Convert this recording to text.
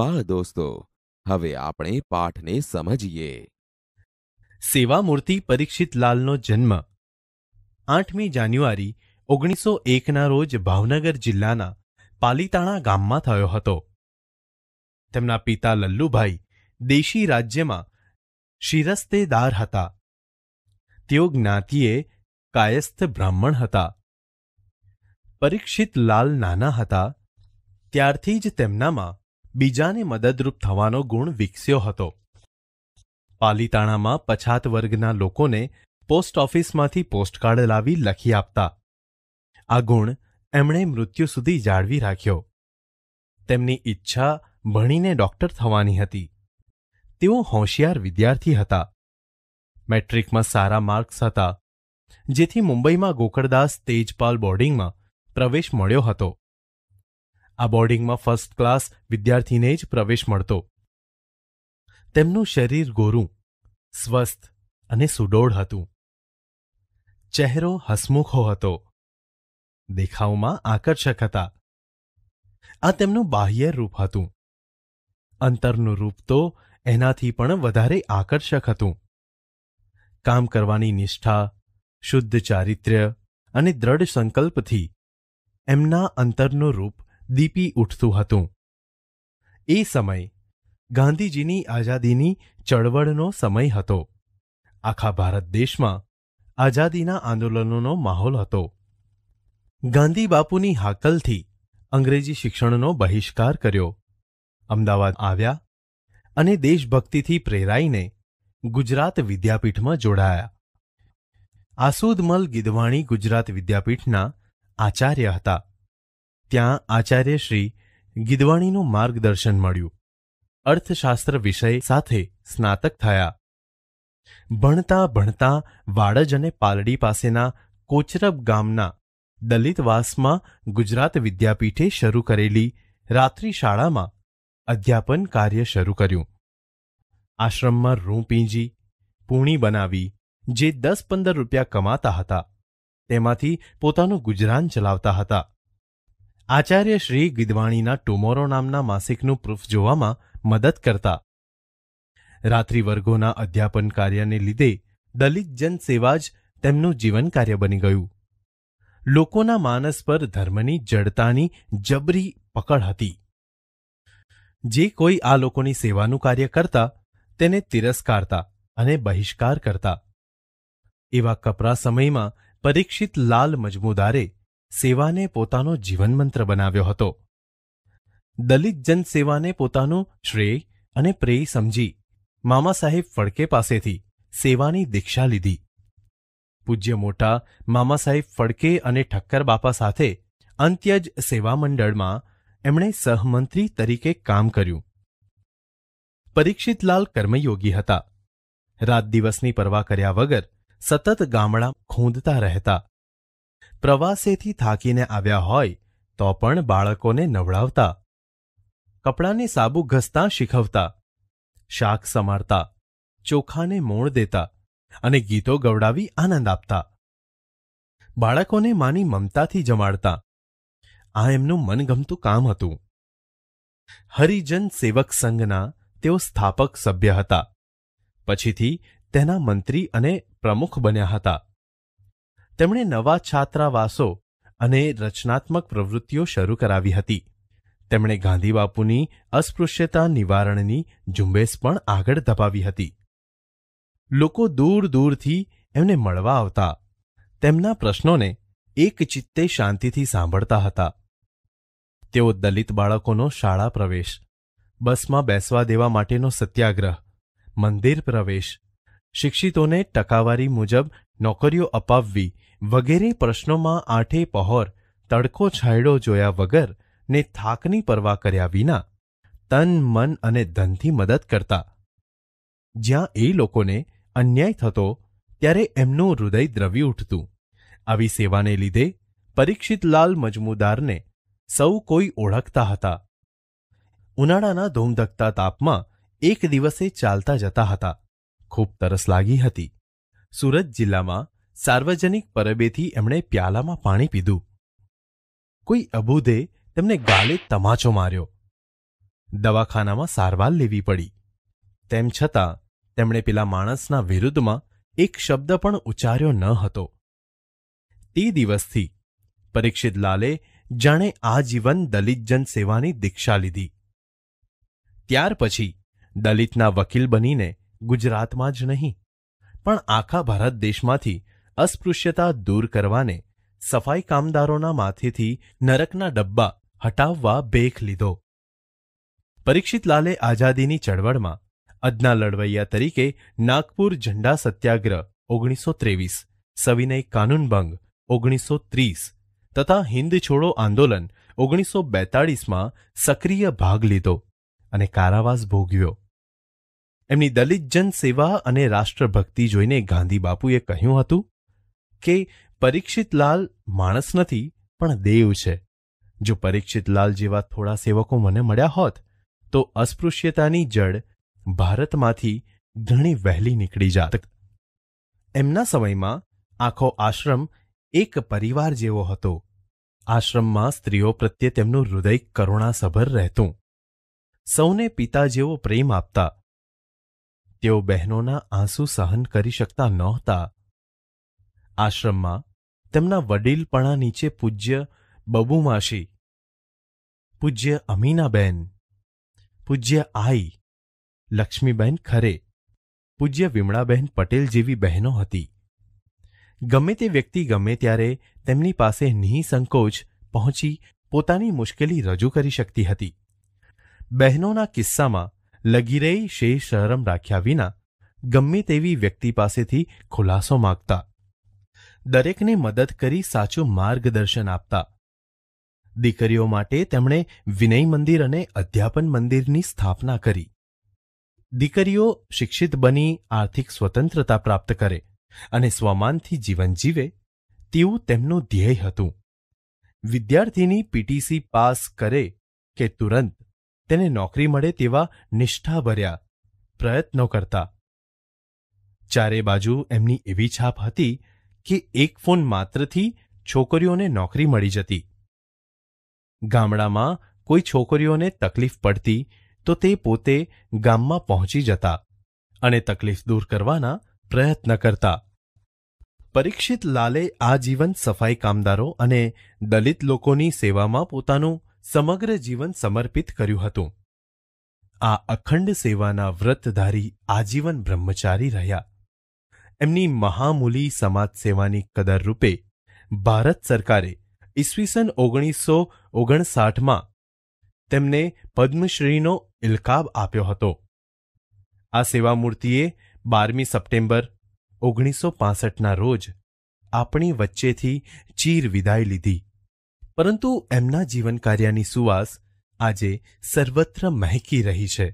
બાળ દોસ્તો હવે આપણે પાઠને સમજીએ સેવામૂર્તિ પરીક્ષિત લાલનો જન્મ આઠમી જાન્યુઆરી ઓગણીસો એકના રોજ ભાવનગર જિલ્લાના પાલીતાણા ગામમાં થયો હતો તેમના પિતા લલ્લુભાઈ દેશી રાજ્યમાં શિરસ્તેદાર હતા તેઓ જ્ઞાતિએ કાયસ્થ બ્રાહ્મણ હતા પરીક્ષિત લાલ નાના હતા ત્યારથી જ તેમનામાં બીજાને મદદરૂપ થવાનો ગુણ વિકસ્યો હતો પાલીતાણામાં પછાત વર્ગના લોકોને પોસ્ટ ઓફિસમાંથી પોસ્ટકાર્ડ લાવી લખી આપતા આ ગુણ એમણે મૃત્યુ સુધી જાળવી રાખ્યો તેમની ઈચ્છા ભણીને ડોક્ટર થવાની હતી તેઓ હોશિયાર વિદ્યાર્થી હતા મેટ્રિકમાં સારા માર્ક્સ હતા જેથી મુંબઈમાં ગોકળદાસ તેજપાલ બોર્ડિંગમાં પ્રવેશ મળ્યો હતો આ બોર્ડિંગમાં ફર્સ્ટ ક્લાસ વિદ્યાર્થીને જ પ્રવેશ મળતો તેમનું શરીર ગોરું સ્વસ્થ અને સુડોળ હતું ચહેરો હસમુખો હતો દેખાવમાં આકર્ષક હતા આ તેમનું બાહ્ય રૂપ હતું અંતરનું રૂપ તો એનાથી પણ વધારે આકર્ષક હતું કામ કરવાની નિષ્ઠા શુદ્ધ ચારિત્ર્ય અને દ્રઢ સંકલ્પથી એમના અંતરનું રૂપ દીપી ઉઠતું હતું એ સમય ગાંધીજીની આઝાદીની ચળવળનો સમય હતો આખા ભારત દેશમાં આઝાદીના આંદોલનોનો માહોલ હતો ગાંધી બાપુની હાકલથી અંગ્રેજી શિક્ષણનો બહિષ્કાર કર્યો અમદાવાદ આવ્યા અને દેશભક્તિથી પ્રેરાઈને ગુજરાત વિદ્યાપીઠમાં જોડાયા આસુદમલ ગિદવાણી ગુજરાત વિદ્યાપીઠના આચાર્ય હતા ત્યાં આચાર્ય શ્રી ગિદવાણીનું માર્ગદર્શન મળ્યું અર્થશાસ્ત્ર વિષય સાથે સ્નાતક થયા ભણતા ભણતા વાડજ અને પાલડી પાસેના કોચરબ ગામના દલિતવાસમાં ગુજરાત વિદ્યાપીઠે શરૂ કરેલી રાત્રિશાળામાં અધ્યાપન કાર્ય શરૂ કર્યું આશ્રમમાં રૂ પીંજી પૂણી બનાવી જે દસ પંદર રૂપિયા કમાતા હતા તેમાંથી પોતાનું ગુજરાન ચલાવતા હતા આચાર્ય શ્રી ગિદવાણીના ટુમોરો નામના માસિકનું પ્રૂફ જોવામાં મદદ કરતા રાત્રિ વર્ગોના અધ્યાપન કાર્યને લીધે દલિત જનસેવા જ તેમનું જીવન કાર્ય બની ગયું લોકોના માનસ પર ધર્મની જડતાની જબરી પકડ હતી જે કોઈ આ લોકોની સેવાનું કાર્ય કરતા તેને તિરસ્કારતા અને બહિષ્કાર કરતા એવા કપરા સમયમાં પરીક્ષિત લાલ મજમુદારે સેવાને પોતાનો જીવનમંત્ર બનાવ્યો હતો દલિત જનસેવાને પોતાનું શ્રેય અને પ્રેય સમજી મામા સાહેબ ફડકે પાસેથી સેવાની દીક્ષા લીધી પૂજ્ય મોટા મામા સાહેબ ફડકે અને ઠક્કર બાપા સાથે અંત્યજ સેવા મંડળમાં એમણે સહમંત્રી તરીકે કામ કર્યું પરીક્ષિતલાલ કર્મયોગી હતા રાત દિવસની પરવા કર્યા વગર સતત ગામડા ખૂંદતા રહેતા પ્રવાસેથી થાકીને આવ્યા હોય તો પણ બાળકોને નવડાવતા કપડાને સાબુ ઘસતા શીખવતા શાક સમારતા ચોખાને મોણ દેતા અને ગીતો ગવડાવી આનંદ આપતા બાળકોને માની મમતાથી જમાડતા આ એમનું મનગમતું કામ હતું હરિજન સેવક સંઘના તેઓ સ્થાપક સભ્ય હતા પછીથી તેના મંત્રી અને પ્રમુખ બન્યા હતા તેમણે નવા છાત્રાવાસો અને રચનાત્મક પ્રવૃત્તિઓ શરૂ કરાવી હતી તેમણે ગાંધીબાપુની અસ્પૃશ્યતા નિવારણની ઝુંબેશ પણ આગળ ધપાવી હતી લોકો દૂર દૂરથી એમને મળવા આવતા તેમના પ્રશ્નોને એક ચિત્તે શાંતિથી સાંભળતા હતા તેઓ દલિત બાળકોનો શાળા પ્રવેશ બસમાં બેસવા દેવા માટેનો સત્યાગ્રહ મંદિર પ્રવેશ શિક્ષિતોને ટકાવારી મુજબ નોકરીઓ અપાવવી વગેરે પ્રશ્નોમાં આઠે પહોર તડકો છાંયડો જોયા વગર ને થાકની પરવા કર્યા વિના તન મન અને ધનથી મદદ કરતા જ્યાં એ લોકોને અન્યાય થતો ત્યારે એમનું હૃદય દ્રવી ઉઠતું આવી સેવાને લીધે પરીક્ષિતલાલ મજમુદારને સૌ કોઈ ઓળખતા હતા ઉનાળાના ધૂમધકતા તાપમાં એક દિવસે ચાલતા જતા હતા ખૂબ તરસ લાગી હતી સુરત જિલ્લામાં સાર્વજનિક પરબેથી એમણે પ્યાલામાં પાણી પીધું કોઈ અબૂધે તેમને ગાલે તમાચો માર્યો દવાખાનામાં સારવાર લેવી પડી તેમ છતાં તેમણે પેલા માણસના વિરુદ્ધમાં એક શબ્દ પણ ઉચ્ચાર્યો ન હતો તે દિવસથી પરીક્ષિત લાલે જાણે આજીવન દલિતજન સેવાની દીક્ષા લીધી ત્યાર પછી દલિતના વકીલ બનીને ગુજરાતમાં જ નહીં પણ આખા ભારત દેશમાંથી અસ્પૃશ્યતા દૂર કરવાને સફાઈ કામદારોના માથેથી નરકના ડબ્બા હટાવવા બેખ લીધો પરીક્ષિત લાલે આઝાદીની ચળવળમાં અદના લડવૈયા તરીકે નાગપુર ઝંડા સત્યાગ્રહ ઓગણીસો ત્રેવીસ સવિનય કાનૂનભંગ ઓગણીસો ત્રીસ તથા હિન્દ છોડો આંદોલન ઓગણીસો બેતાળીસમાં સક્રિય ભાગ લીધો અને કારાવાસ ભોગવ્યો એમની દલિત જન સેવા અને રાષ્ટ્રભક્તિ જોઈને ગાંધી બાપુએ કહ્યું હતું કે પરીક્ષિતલાલ માણસ નથી પણ દેવ છે જો પરીક્ષિતલાલ જેવા થોડા સેવકો મને મળ્યા હોત તો અસ્પૃશ્યતાની જડ ભારતમાંથી ઘણી વહેલી નીકળી જાત એમના સમયમાં આખો આશ્રમ એક પરિવાર જેવો હતો આશ્રમમાં સ્ત્રીઓ પ્રત્યે તેમનું હૃદય કરુણાસભર રહેતું સૌને પિતા જેવો પ્રેમ આપતા તેઓ બહેનોના આંસુ સહન કરી શકતા નહોતા આશ્રમમાં તેમના વડીલપણા નીચે પૂજ્ય બબુમાશી પૂજ્ય અમીનાબેન પૂજ્ય આઈ લક્ષ્મીબેન ખરે પૂજ્ય વિમળાબહેન પટેલ જેવી બહેનો હતી ગમે તે વ્યક્તિ ગમે ત્યારે તેમની પાસે નિઃસંકોચ પહોંચી પોતાની મુશ્કેલી રજૂ કરી શકતી હતી બહેનોના કિસ્સામાં લગીરે શેષ શરમ રાખ્યા વિના ગમે તેવી વ્યક્તિ પાસેથી ખુલાસો માગતા દરેકને મદદ કરી સાચું માર્ગદર્શન આપતા દીકરીઓ માટે તેમણે વિનય મંદિર અને અધ્યાપન મંદિરની સ્થાપના કરી દીકરીઓ શિક્ષિત બની આર્થિક સ્વતંત્રતા પ્રાપ્ત કરે અને સ્વમાનથી જીવન જીવે તેવું તેમનું ધ્યેય હતું વિદ્યાર્થીની પીટીસી પાસ કરે કે તુરંત તેને નોકરી મળે તેવા નિષ્ઠાભર્યા પ્રયત્નો કરતા ચારે બાજુ એમની એવી છાપ હતી કે એક ફોન માત્રથી છોકરીઓને નોકરી મળી જતી ગામડામાં કોઈ છોકરીઓને તકલીફ પડતી તો તે પોતે ગામમાં પહોંચી જતા અને તકલીફ દૂર કરવાના પ્રયત્ન કરતા પરીક્ષિત લાલે આ જીવન સફાઈ કામદારો અને દલિત લોકોની સેવામાં પોતાનું સમગ્ર જીવન સમર્પિત કર્યું હતું આ અખંડ સેવાના વ્રતધારી આજીવન બ્રહ્મચારી રહ્યા એમની મહામૂલી સમાજ સેવાની કદર રૂપે ભારત સરકારે ઈસવીસન ઓગણીસો ઓગણસાઠમાં તેમને પદ્મશ્રીનો ઇલકાબ આપ્યો હતો આ સેવામૂર્તિએ બારમી સપ્ટેમ્બર ઓગણીસો પાસઠના રોજ આપણી વચ્ચેથી ચીર વિદાય લીધી પરંતુ એમના જીવનકાર્યની સુવાસ આજે સર્વત્ર મહેકી રહી છે